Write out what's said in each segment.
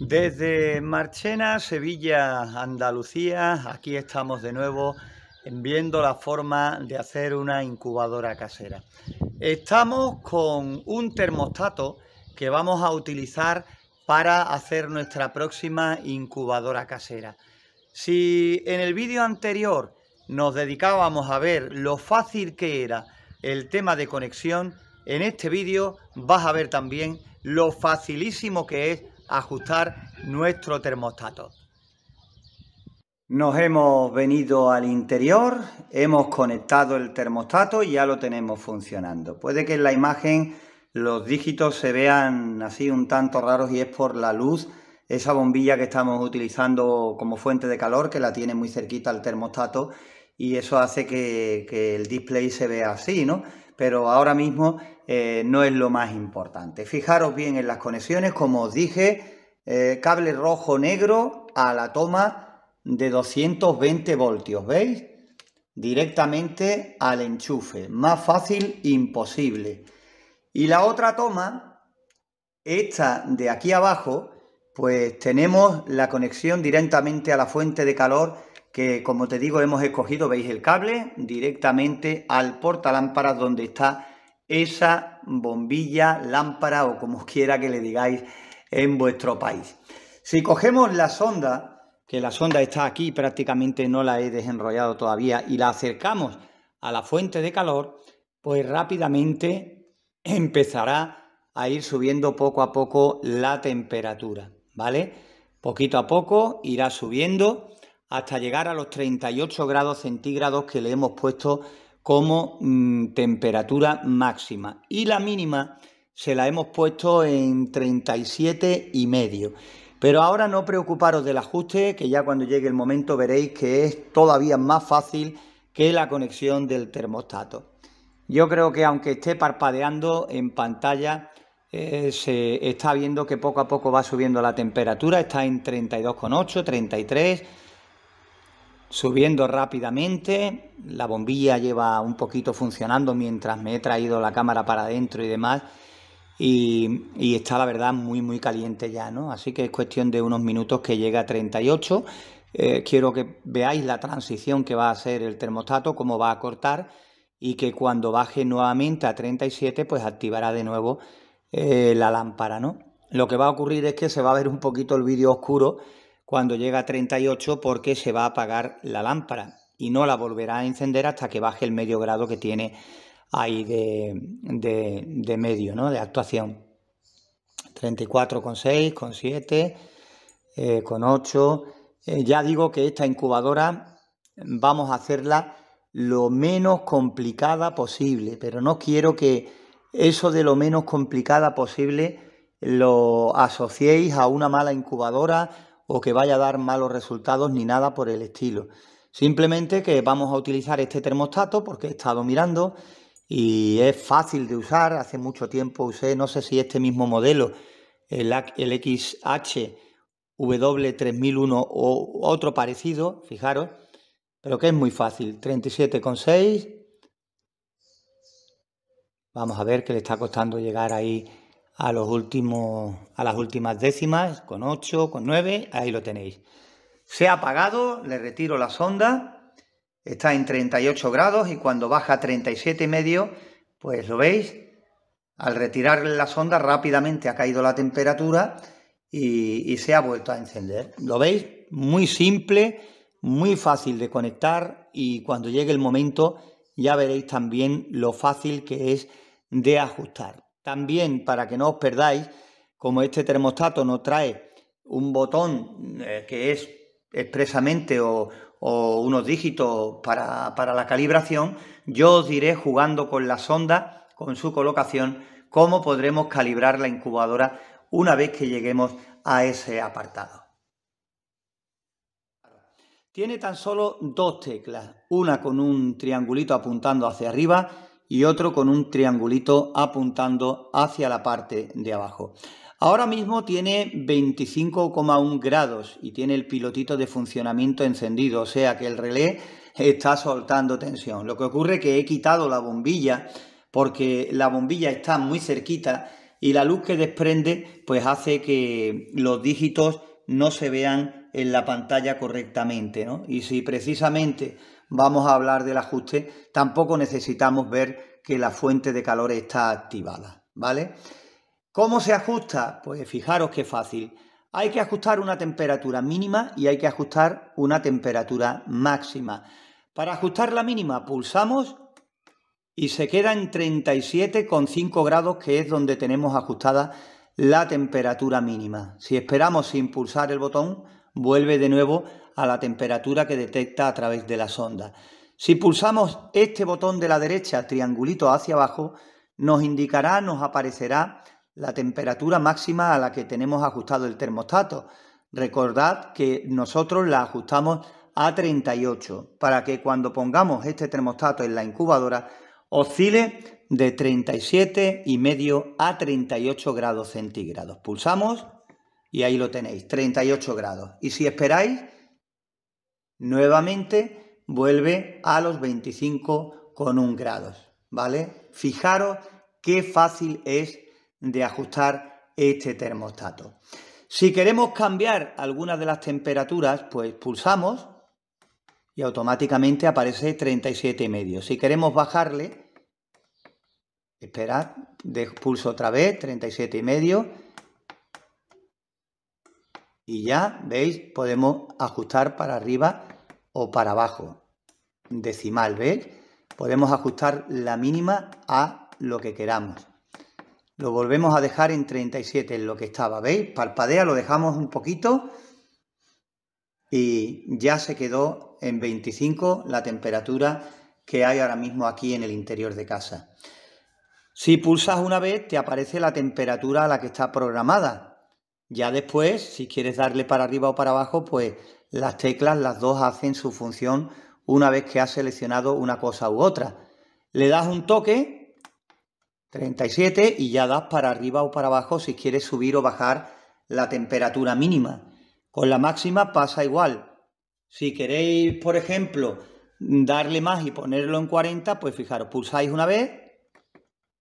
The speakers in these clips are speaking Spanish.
Desde Marchena, Sevilla, Andalucía, aquí estamos de nuevo viendo la forma de hacer una incubadora casera. Estamos con un termostato que vamos a utilizar para hacer nuestra próxima incubadora casera. Si en el vídeo anterior nos dedicábamos a ver lo fácil que era el tema de conexión, en este vídeo vas a ver también lo facilísimo que es ajustar nuestro termostato. Nos hemos venido al interior, hemos conectado el termostato y ya lo tenemos funcionando. Puede que en la imagen los dígitos se vean así un tanto raros y es por la luz, esa bombilla que estamos utilizando como fuente de calor, que la tiene muy cerquita al termostato y eso hace que, que el display se vea así, ¿no? pero ahora mismo eh, no es lo más importante. Fijaros bien en las conexiones, como os dije, eh, cable rojo-negro a la toma de 220 voltios, ¿veis? Directamente al enchufe, más fácil imposible. Y la otra toma, esta de aquí abajo, pues tenemos la conexión directamente a la fuente de calor que como te digo hemos escogido, veis el cable, directamente al portalámparas donde está esa bombilla, lámpara o como quiera que le digáis en vuestro país. Si cogemos la sonda, que la sonda está aquí, prácticamente no la he desenrollado todavía, y la acercamos a la fuente de calor, pues rápidamente empezará a ir subiendo poco a poco la temperatura, ¿vale? Poquito a poco irá subiendo hasta llegar a los 38 grados centígrados que le hemos puesto como mm, temperatura máxima y la mínima se la hemos puesto en 37 y medio. Pero ahora no preocuparos del ajuste, que ya cuando llegue el momento veréis que es todavía más fácil que la conexión del termostato. Yo creo que aunque esté parpadeando en pantalla, eh, se está viendo que poco a poco va subiendo la temperatura, está en 32,8, 33 subiendo rápidamente. La bombilla lleva un poquito funcionando mientras me he traído la cámara para adentro y demás. Y, está la verdad muy muy caliente ya, ¿no? Así que es cuestión de unos minutos que llega a 38. Eh, quiero que veáis la transición que va a hacer el termostato, cómo va a cortar y que cuando baje nuevamente a 37 pues activará de nuevo eh, la lámpara, ¿no? Lo que va a ocurrir es que se va a ver un poquito el vídeo oscuro cuando llega a 38 porque se va a apagar la lámpara y no la volverá a encender hasta que baje el medio grado que tiene ahí de, medio, de actuación. 34,6, con 7, con 8. Eh, eh, ya digo que esta incubadora vamos a hacerla lo menos complicada posible, pero no quiero que eso de lo menos complicada posible lo asociéis a una mala incubadora o que vaya a dar malos resultados ni nada por el estilo. Simplemente que vamos a utilizar este termostato porque he estado mirando y es fácil de usar. Hace mucho tiempo usé, no sé si este mismo modelo, el, el XHW3001 o otro parecido, fijaros, pero que es muy fácil. 37,6. Vamos a ver que le está costando llegar ahí a, los últimos, a las últimas décimas, con 8, con 9, ahí lo tenéis. Se ha apagado, le retiro la sonda, está en 38 grados y cuando baja a 37 y medio, pues lo veis, al retirar la sonda rápidamente ha caído la temperatura y se ha vuelto a encender. ¿Lo veis? Muy simple, muy fácil de conectar y cuando llegue el momento ya veréis también lo fácil que es de ajustar. También, para que no os perdáis, como este termostato nos trae un botón eh, que es expresamente o, unos dígitos para, para, la calibración, yo os diré jugando con la sonda, con su colocación, cómo podremos calibrar la incubadora una vez que lleguemos a ese apartado. Tiene tan solo dos teclas, una con un triangulito apuntando hacia arriba y otro con un triangulito apuntando hacia la parte de abajo. Ahora mismo tiene 25,1 grados y tiene el pilotito de funcionamiento encendido, o sea que el relé está soltando tensión. Lo que ocurre es que he quitado la bombilla porque la bombilla está muy cerquita y la luz que desprende pues hace que los dígitos no se vean en la pantalla correctamente. Y si precisamente vamos a hablar del ajuste, tampoco necesitamos ver que la fuente de calor está activada, ¿vale? ¿Cómo se ajusta? Pues fijaros qué fácil. Hay que ajustar una temperatura mínima y hay que ajustar una temperatura máxima. Para ajustar la mínima pulsamos y se queda en 37,5 grados, que es donde tenemos ajustada la temperatura mínima. Si esperamos sin pulsar el botón, vuelve de nuevo a la temperatura que detecta a través de la sonda. Si pulsamos este botón de la derecha, triangulito hacia abajo, nos indicará, nos aparecerá la temperatura máxima a la que tenemos ajustado el termostato. Recordad que nosotros la ajustamos a 38 para que cuando pongamos este termostato en la incubadora oscile de 37 y medio a 38 grados centígrados. Pulsamos y ahí lo tenéis, 38 grados. Y si esperáis, Nuevamente vuelve a los con un grados, ¿vale? Fijaros qué fácil es de ajustar este termostato. Si queremos cambiar algunas de las temperaturas, pues pulsamos y automáticamente aparece 37,5. Si queremos bajarle, esperad, pulso otra vez, 37,5 y ya, ¿veis? Podemos ajustar para arriba o para abajo. Decimal, ¿veis? Podemos ajustar la mínima a lo que queramos. Lo volvemos a dejar en 37, en lo que estaba, ¿veis? Parpadea, lo dejamos un poquito y ya se quedó en 25 la temperatura que hay ahora mismo aquí en el interior de casa. Si pulsas una vez, te aparece la temperatura a la que está programada, ya después, si quieres darle para arriba o para abajo, pues las teclas, las dos hacen su función una vez que has seleccionado una cosa u otra. Le das un toque, 37, y ya das para arriba o para abajo si quieres subir o bajar la temperatura mínima. Con la máxima pasa igual. Si queréis, por ejemplo, darle más y ponerlo en 40, pues fijaros, pulsáis una vez,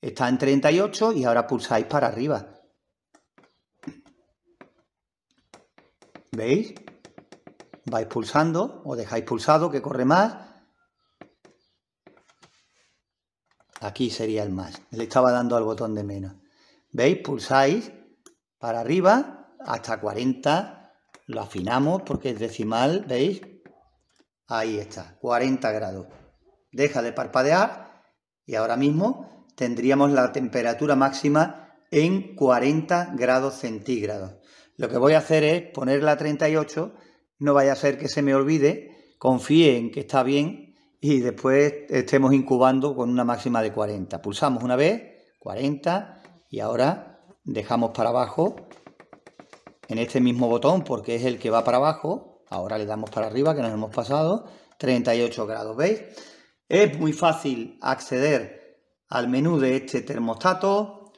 está en 38 y ahora pulsáis para arriba. ¿Veis? Vais pulsando o dejáis pulsado que corre más. Aquí sería el más. Le estaba dando al botón de menos. ¿Veis? Pulsáis para arriba hasta 40. Lo afinamos porque es decimal. ¿Veis? Ahí está. 40 grados. Deja de parpadear y ahora mismo tendríamos la temperatura máxima en 40 grados centígrados. Lo que voy a hacer es ponerla la 38, no vaya a ser que se me olvide, confíe en que está bien y después estemos incubando con una máxima de 40. Pulsamos una vez, 40, y ahora dejamos para abajo en este mismo botón porque es el que va para abajo. Ahora le damos para arriba que nos hemos pasado, 38 grados, ¿veis? Es muy fácil acceder al menú de este termostato,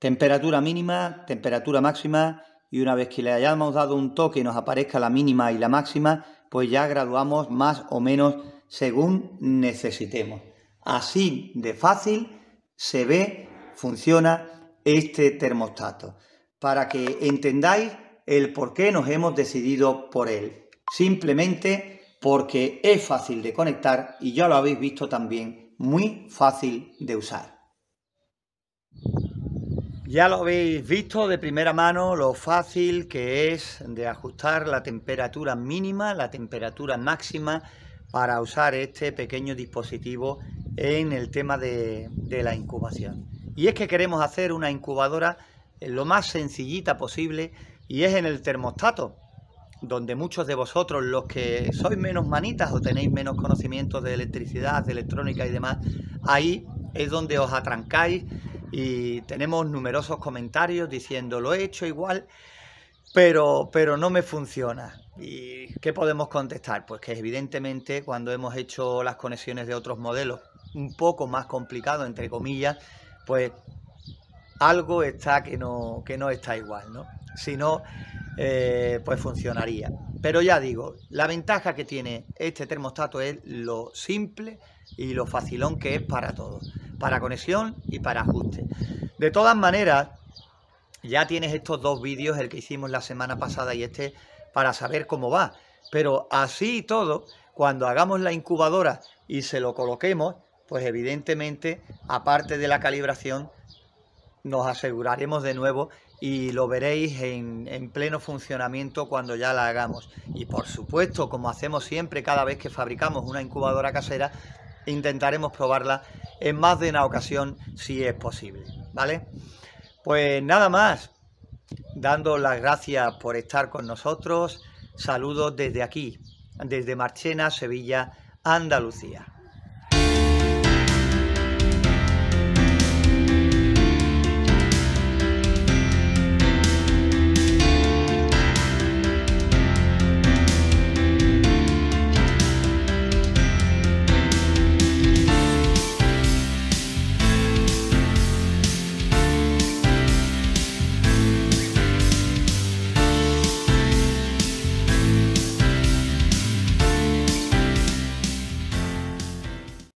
temperatura mínima, temperatura máxima, y una vez que le hayamos dado un toque y nos aparezca la mínima y la máxima, pues ya graduamos más o menos según necesitemos. Así de fácil se ve, funciona este termostato, para que entendáis el por qué nos hemos decidido por él. Simplemente porque es fácil de conectar y ya lo habéis visto también, muy fácil de usar. Ya lo habéis visto de primera mano lo fácil que es de ajustar la temperatura mínima, la temperatura máxima para usar este pequeño dispositivo en el tema de, de la incubación. Y es que queremos hacer una incubadora lo más sencillita posible y es en el termostato donde muchos de vosotros, los que sois menos manitas o tenéis menos conocimientos de electricidad, de electrónica y demás, ahí es donde os atrancáis y tenemos numerosos comentarios diciendo, lo he hecho igual, pero, pero no me funciona. ¿Y qué podemos contestar? Pues que evidentemente cuando hemos hecho las conexiones de otros modelos un poco más complicado, entre comillas, pues algo está que no, que no está igual, ¿no? Si no, eh, pues funcionaría. Pero ya digo, la ventaja que tiene este termostato es lo simple y lo facilón que es para todos para conexión y para ajuste. De todas maneras, ya tienes estos dos vídeos, el que hicimos la semana pasada y este, para saber cómo va. Pero así y todo, cuando hagamos la incubadora y se lo coloquemos, pues evidentemente, aparte de la calibración, nos aseguraremos de nuevo y lo veréis en, en, pleno funcionamiento cuando ya la hagamos. Y por supuesto, como hacemos siempre cada vez que fabricamos una incubadora casera, intentaremos probarla en más de una ocasión si es posible, ¿vale? Pues nada más, dando las gracias por estar con nosotros, saludos desde aquí, desde Marchena, Sevilla, Andalucía.